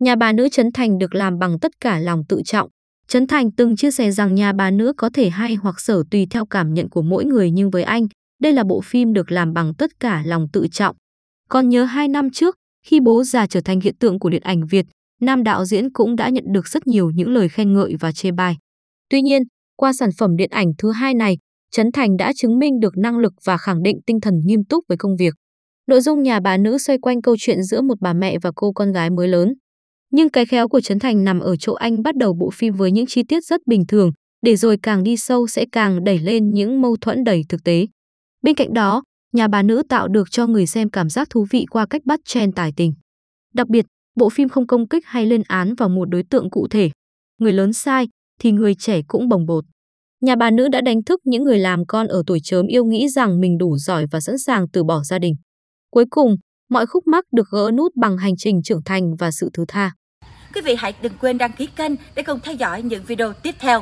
Nhà bà nữ Trấn Thành được làm bằng tất cả lòng tự trọng. Trấn Thành từng chia sẻ rằng nhà bà nữ có thể hay hoặc sở tùy theo cảm nhận của mỗi người nhưng với anh, đây là bộ phim được làm bằng tất cả lòng tự trọng. Còn nhớ hai năm trước, khi bố già trở thành hiện tượng của điện ảnh Việt, nam đạo diễn cũng đã nhận được rất nhiều những lời khen ngợi và chê bai. Tuy nhiên, qua sản phẩm điện ảnh thứ hai này, Trấn Thành đã chứng minh được năng lực và khẳng định tinh thần nghiêm túc với công việc. Nội dung nhà bà nữ xoay quanh câu chuyện giữa một bà mẹ và cô con gái mới lớn. Nhưng cái khéo của Trấn Thành nằm ở chỗ anh bắt đầu bộ phim với những chi tiết rất bình thường, để rồi càng đi sâu sẽ càng đẩy lên những mâu thuẫn đầy thực tế. Bên cạnh đó, nhà bà nữ tạo được cho người xem cảm giác thú vị qua cách bắt chen tài tình. Đặc biệt, bộ phim không công kích hay lên án vào một đối tượng cụ thể. Người lớn sai thì người trẻ cũng bồng bột. Nhà bà nữ đã đánh thức những người làm con ở tuổi chớm yêu nghĩ rằng mình đủ giỏi và sẵn sàng từ bỏ gia đình. Cuối cùng, mọi khúc mắc được gỡ nút bằng hành trình trưởng thành và sự thứ tha. Quý vị hãy đừng quên đăng ký kênh để cùng theo dõi những video tiếp theo.